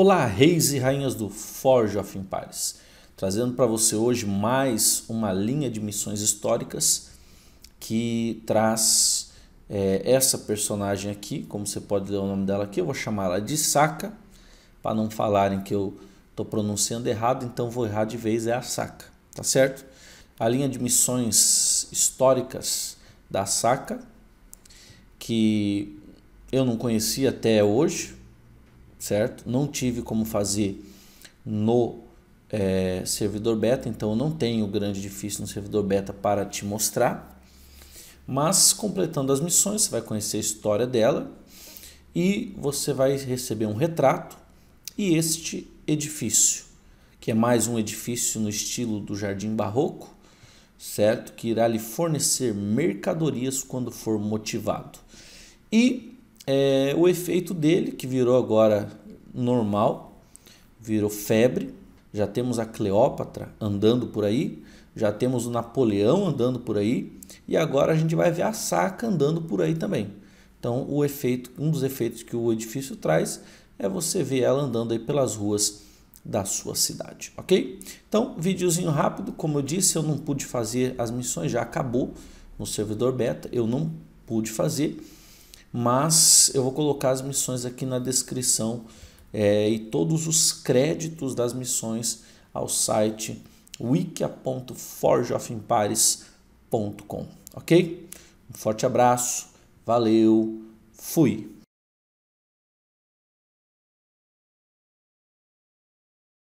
Olá, reis e rainhas do Forge of Empires, trazendo para você hoje mais uma linha de missões históricas que traz é, essa personagem aqui, como você pode ler o nome dela aqui, eu vou chamá-la de Saka, para não falarem que eu estou pronunciando errado, então vou errar de vez, é a Saka, tá certo? A linha de missões históricas da Saka, que eu não conhecia até hoje, certo? Não tive como fazer no é, servidor beta, então eu não tenho grande difícil no servidor beta para te mostrar. Mas completando as missões, você vai conhecer a história dela e você vai receber um retrato e este edifício, que é mais um edifício no estilo do jardim barroco, certo? Que irá lhe fornecer mercadorias quando for motivado. E é, o efeito dele, que virou agora normal, virou febre. Já temos a Cleópatra andando por aí, já temos o Napoleão andando por aí, e agora a gente vai ver a Saca andando por aí também. Então, o efeito, um dos efeitos que o edifício traz é você ver ela andando aí pelas ruas da sua cidade, ok? Então, videozinho rápido, como eu disse, eu não pude fazer as missões, já acabou no servidor beta, eu não pude fazer mas eu vou colocar as missões aqui na descrição é, e todos os créditos das missões ao site wikia.forgeofempires.com, ok? Um forte abraço, valeu, fui!